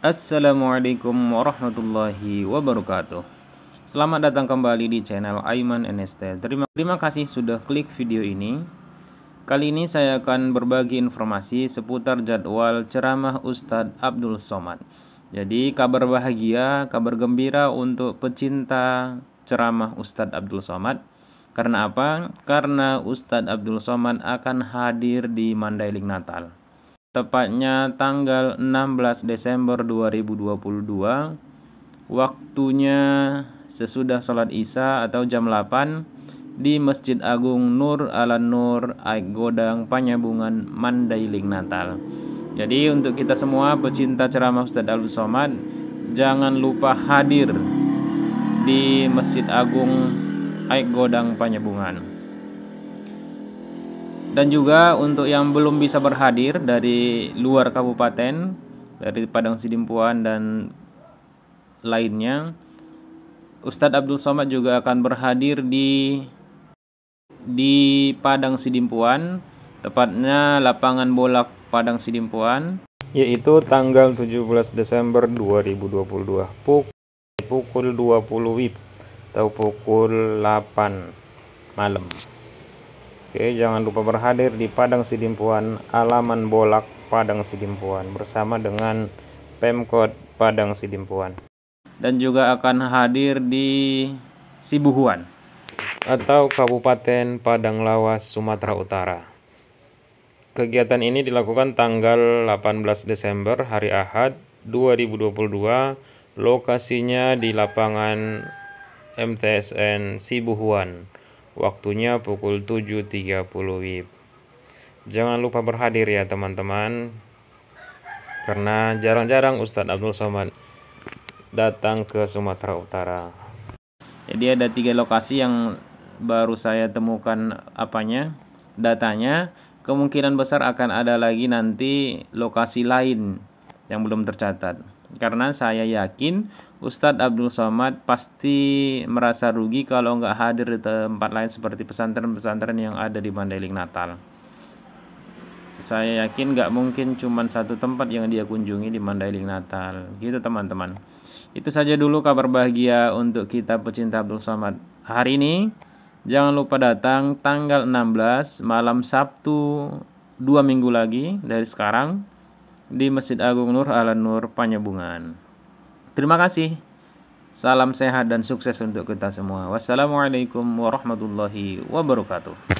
Assalamualaikum warahmatullahi wabarakatuh Selamat datang kembali di channel Aiman NST Terima, terima kasih sudah klik video ini Kali ini saya akan berbagi informasi seputar jadwal ceramah Ustadz Abdul Somad Jadi kabar bahagia, kabar gembira untuk pecinta ceramah Ustadz Abdul Somad Karena apa? Karena Ustadz Abdul Somad akan hadir di Mandailing Natal tepatnya tanggal 16 Desember 2022 waktunya sesudah sholat isya atau jam 8 di Masjid Agung Nur Al Nur Aik Godang Panyabungan Mandailing Natal jadi untuk kita semua pecinta ceramah Ustadz Abdul Somad jangan lupa hadir di Masjid Agung Aik Godang Panyabungan dan juga untuk yang belum bisa berhadir dari luar kabupaten dari Padang Sidimpuan dan lainnya Ustadz Abdul Somad juga akan berhadir di di Padang Sidimpuan tepatnya lapangan bola Padang Sidimpuan yaitu tanggal 17 Desember 2022 pukul 20 WIB atau pukul 8 malam. Oke, jangan lupa berhadir di Padang Sidimpuan, Alaman Bolak, Padang Sidimpuan bersama dengan Pemkot Padang Sidimpuan. Dan juga akan hadir di Sibuhuan atau Kabupaten Padang Lawas, Sumatera Utara. Kegiatan ini dilakukan tanggal 18 Desember hari Ahad 2022, lokasinya di lapangan MTSN Sibuhuan. Waktunya pukul 7.30 WIB. Jangan lupa berhadir ya teman-teman. Karena jarang-jarang Ustadz Abdul Somad datang ke Sumatera Utara. Jadi ada tiga lokasi yang baru saya temukan apanya datanya. Kemungkinan besar akan ada lagi nanti lokasi lain yang belum tercatat. Karena saya yakin Ustadz Abdul Somad pasti merasa rugi kalau nggak hadir di tempat lain seperti pesantren-pesantren yang ada di Mandailing Natal. Saya yakin nggak mungkin cuma satu tempat yang dia kunjungi di Mandailing Natal. Gitu teman-teman. Itu saja dulu kabar bahagia untuk kita pecinta Abdul Somad. Hari ini jangan lupa datang tanggal 16 malam Sabtu dua minggu lagi dari sekarang di Masjid Agung Nur Alan Nur Panyabungan. Terima kasih. Salam sehat dan sukses untuk kita semua. Wassalamualaikum warahmatullahi wabarakatuh.